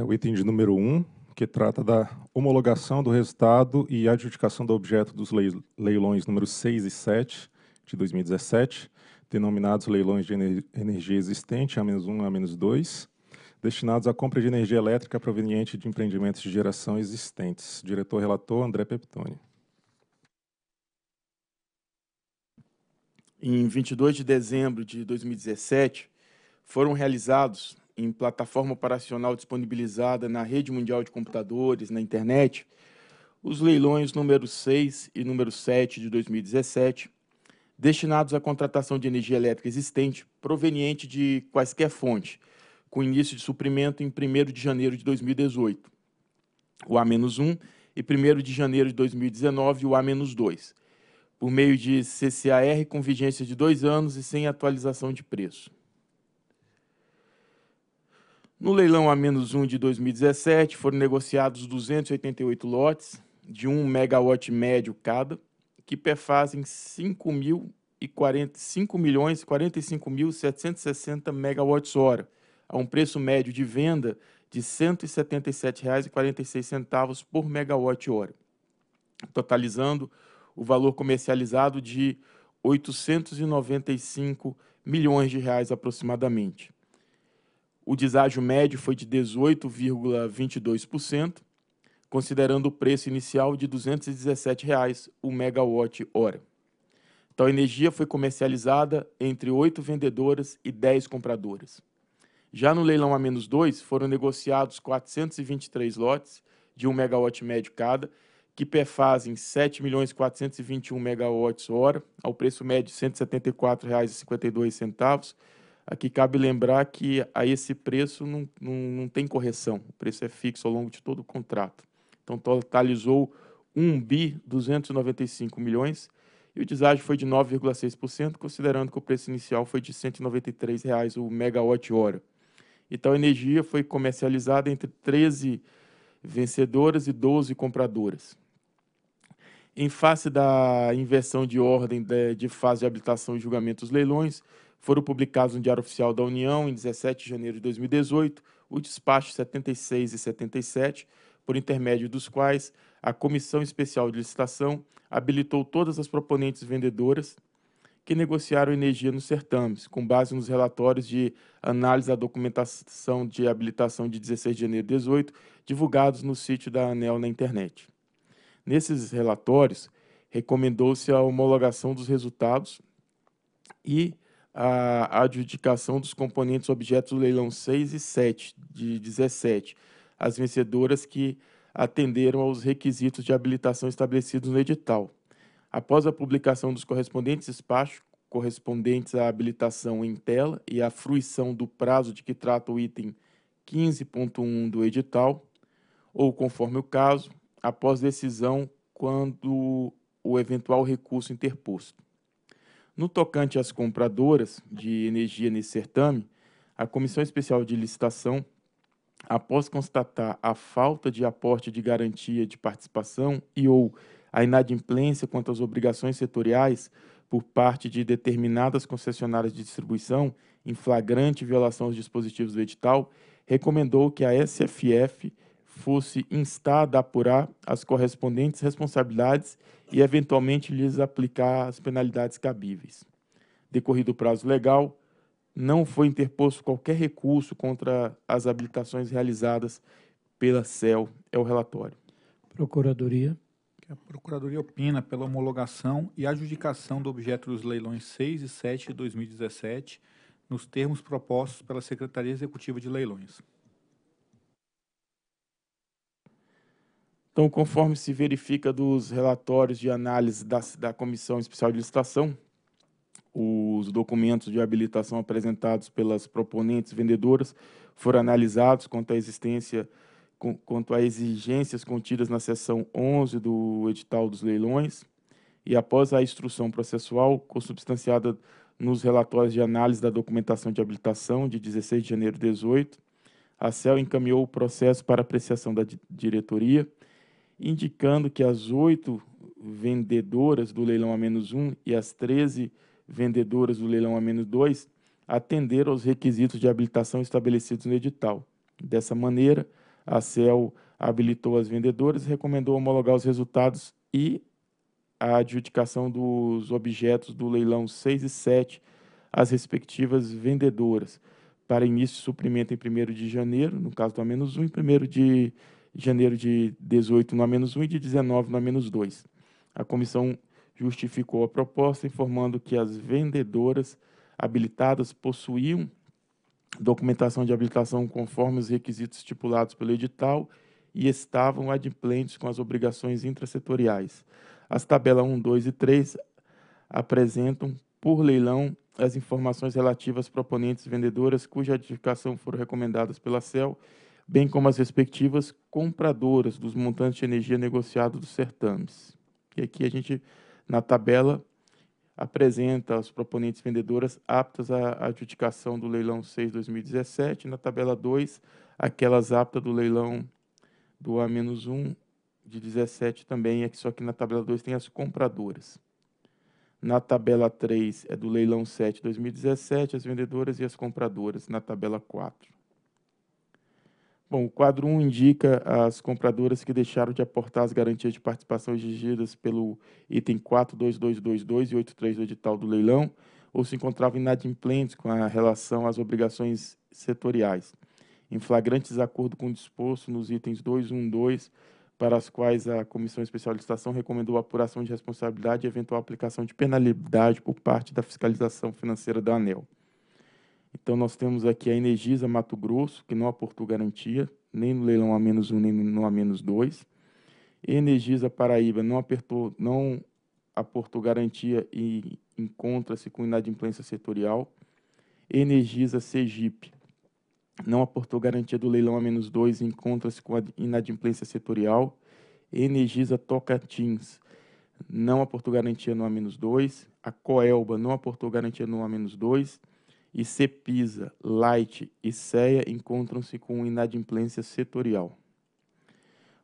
É o item de número 1, um, que trata da homologação do resultado e adjudicação do objeto dos leilões números 6 e 7 de 2017, denominados leilões de energia existente, A-1 a A-2, destinados à compra de energia elétrica proveniente de empreendimentos de geração existentes. Diretor-relator André Peptoni. Em 22 de dezembro de 2017, foram realizados em plataforma operacional disponibilizada na rede mundial de computadores, na internet, os leilões número 6 e número 7 de 2017, destinados à contratação de energia elétrica existente proveniente de quaisquer fonte, com início de suprimento em 1 de janeiro de 2018, o A-1, e 1 de janeiro de 2019, o A-2, por meio de CCAR com vigência de dois anos e sem atualização de preço. No leilão a menos 1 de 2017, foram negociados 288 lotes de 1 megawatt médio cada, que perfazem 5.045.760 megawatts-hora, a um preço médio de venda de R$ 177,46 por megawatt-hora, totalizando o valor comercializado de 895 milhões de reais aproximadamente o deságio médio foi de 18,22%, considerando o preço inicial de R$ 217 reais o megawatt-hora. Tal então, energia foi comercializada entre oito vendedoras e dez compradoras. Já no leilão a menos 2, foram negociados 423 lotes de 1 megawatt médio cada, que perfazem 7.421 megawatts hora, ao preço médio de R$ 174,52, Aqui cabe lembrar que a esse preço não, não, não tem correção, o preço é fixo ao longo de todo o contrato. Então totalizou 1 bi 295 milhões e o deságio foi de 9,6%, considerando que o preço inicial foi de R$ 193,00 o megawatt-hora. E então, tal energia foi comercializada entre 13 vencedoras e 12 compradoras. Em face da inversão de ordem de fase de habilitação e julgamento dos leilões, foram publicados no Diário Oficial da União em 17 de janeiro de 2018 os despachos 76 e 77, por intermédio dos quais a Comissão Especial de Licitação habilitou todas as proponentes vendedoras que negociaram energia nos certames, com base nos relatórios de análise da documentação de habilitação de 16 de janeiro de 2018 divulgados no sítio da ANEL na internet. Nesses relatórios, recomendou-se a homologação dos resultados e a adjudicação dos componentes objetos do leilão 6 e 7 de 17, as vencedoras que atenderam aos requisitos de habilitação estabelecidos no edital. Após a publicação dos correspondentes espaços correspondentes à habilitação em tela e à fruição do prazo de que trata o item 15.1 do edital, ou conforme o caso, após decisão quando o eventual recurso interposto. No tocante às compradoras de energia nesse certame, a Comissão Especial de Licitação, após constatar a falta de aporte de garantia de participação e ou a inadimplência quanto às obrigações setoriais por parte de determinadas concessionárias de distribuição em flagrante violação aos dispositivos do edital, recomendou que a SFF fosse instada a apurar as correspondentes responsabilidades e, eventualmente, lhes aplicar as penalidades cabíveis. Decorrido o prazo legal, não foi interposto qualquer recurso contra as habilitações realizadas pela CEL. É o relatório. Procuradoria. A Procuradoria opina pela homologação e adjudicação do objeto dos leilões 6 e 7 de 2017, nos termos propostos pela Secretaria Executiva de Leilões. Então, conforme se verifica dos relatórios de análise da, da Comissão Especial de Licitação, os documentos de habilitação apresentados pelas proponentes vendedoras foram analisados quanto à existência quanto a exigências contidas na seção 11 do edital dos leilões e após a instrução processual consubstanciada nos relatórios de análise da documentação de habilitação de 16 de janeiro de 18, a CEL encaminhou o processo para apreciação da diretoria indicando que as oito vendedoras do leilão a menos um e as 13 vendedoras do leilão a menos dois atenderam aos requisitos de habilitação estabelecidos no edital. Dessa maneira, a CEL habilitou as vendedoras e recomendou homologar os resultados e a adjudicação dos objetos do leilão 6 e 7 às respectivas vendedoras, para início de suprimento em 1 de janeiro, no caso do A-1, e 1 de janeiro de 18 no A-1 e de 19 no A-2. A comissão justificou a proposta informando que as vendedoras habilitadas possuíam documentação de habilitação conforme os requisitos estipulados pelo edital e estavam adimplentes com as obrigações intrasetoriais. As tabelas 1, 2 e 3 apresentam por leilão as informações relativas proponentes vendedoras cuja edificação foram recomendadas pela CEL bem como as respectivas compradoras dos montantes de energia negociados dos certames. E aqui a gente, na tabela, apresenta as proponentes vendedoras aptas à adjudicação do leilão 6 2017, na tabela 2, aquelas aptas do leilão do A-1 de 17 também, é que só que na tabela 2 tem as compradoras. Na tabela 3 é do leilão 7 2017, as vendedoras e as compradoras, na tabela 4. Bom, o quadro 1 indica as compradoras que deixaram de aportar as garantias de participação exigidas pelo item 42222 e 83 do edital do leilão, ou se encontravam inadimplentes com a relação às obrigações setoriais, em flagrante desacordo com o disposto nos itens 212, para as quais a Comissão Especial de Estação recomendou a apuração de responsabilidade e eventual aplicação de penalidade por parte da fiscalização financeira da ANEL. Então, nós temos aqui a Energisa Mato Grosso, que não aportou garantia, nem no leilão A-1, nem no A-2. Energisa Paraíba não, apertou, não aportou garantia e encontra-se com inadimplência setorial. Energisa Sergipe não aportou garantia do leilão A-2 e encontra-se com inadimplência setorial. Energisa Tocantins não aportou garantia no A-2. A Coelba não aportou garantia no A-2 e Cepisa, Light e CEA encontram-se com inadimplência setorial.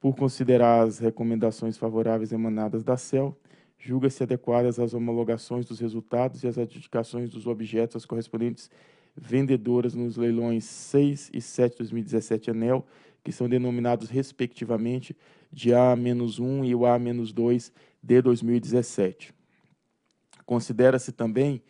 Por considerar as recomendações favoráveis emanadas da CEL, julga-se adequadas as homologações dos resultados e as adjudicações dos objetos às correspondentes vendedoras nos leilões 6 e 7 de 2017 ANEL, que são denominados respectivamente de A-1 e o A-2 de 2017. Considera-se também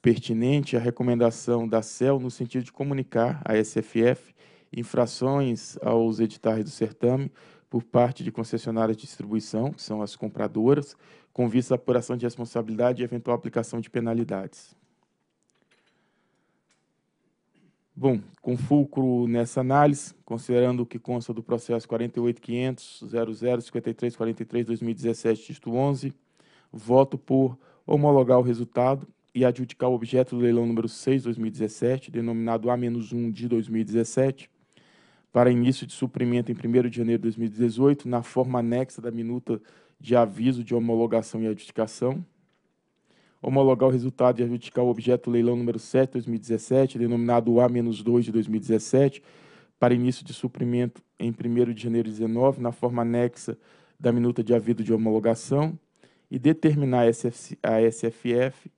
pertinente a recomendação da CEL no sentido de comunicar à SFF infrações aos editais do certame por parte de concessionárias de distribuição, que são as compradoras, com vista à apuração de responsabilidade e eventual aplicação de penalidades. Bom, com fulcro nessa análise, considerando o que consta do processo 48.500.00.53.43.2017, 2017 dígito 11, voto por homologar o resultado e adjudicar o objeto do leilão número 6, 2017, denominado A-1 de 2017, para início de suprimento em 1 de janeiro de 2018, na forma anexa da minuta de aviso de homologação e adjudicação. Homologar o resultado e adjudicar o objeto do leilão número 7, 2017, denominado A-2 de 2017, para início de suprimento em 1 de janeiro de 2019, na forma anexa da minuta de aviso de homologação e determinar a SFF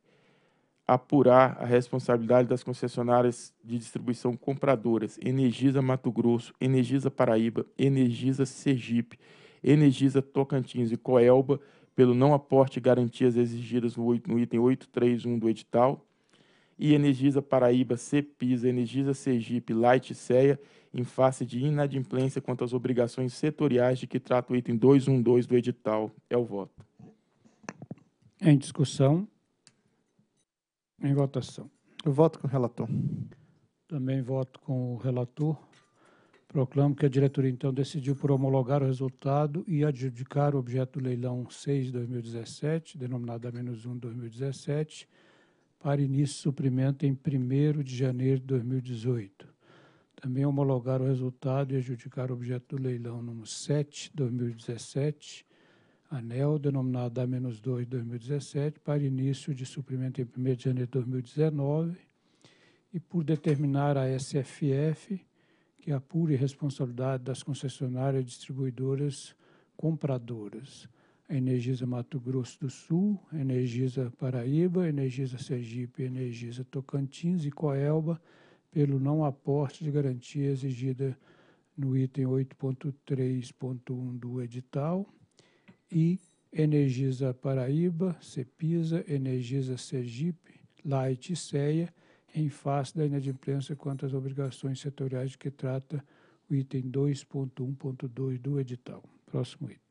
apurar a responsabilidade das concessionárias de distribuição compradoras Energisa Mato Grosso, Energisa Paraíba, Energisa Sergipe, Energisa Tocantins e Coelba pelo não aporte garantias exigidas no, item 831 do edital, e Energisa Paraíba, CEPISA, Energisa Sergipe, Light Ceia em face de inadimplência quanto às obrigações setoriais de que trata o item 212 do edital. É o voto. Em discussão. Em votação. Eu voto com o relator. Também voto com o relator. Proclamo que a diretoria, então, decidiu por homologar o resultado e adjudicar o objeto do leilão 6-2017, de denominado A-1-2017, de para início de suprimento em 1 de janeiro de 2018. Também homologar o resultado e adjudicar o objeto do leilão número 7-2017, ANEL, denominada A-2 2017, para início de suprimento em 1 de janeiro de 2019, e por determinar a SFF que apure responsabilidade das concessionárias distribuidoras compradoras. A Energisa Mato Grosso do Sul, a Energisa Paraíba, a Energisa Sergipe, a Energisa Tocantins e Coelba, pelo não aporte de garantia exigida no item 8.3.1 do edital, e Energisa Paraíba, Cepisa, Energisa Sergipe, Light e CEA, em face da inadimplência quanto às obrigações setoriais que trata o item 2.1.2 do edital. Próximo item.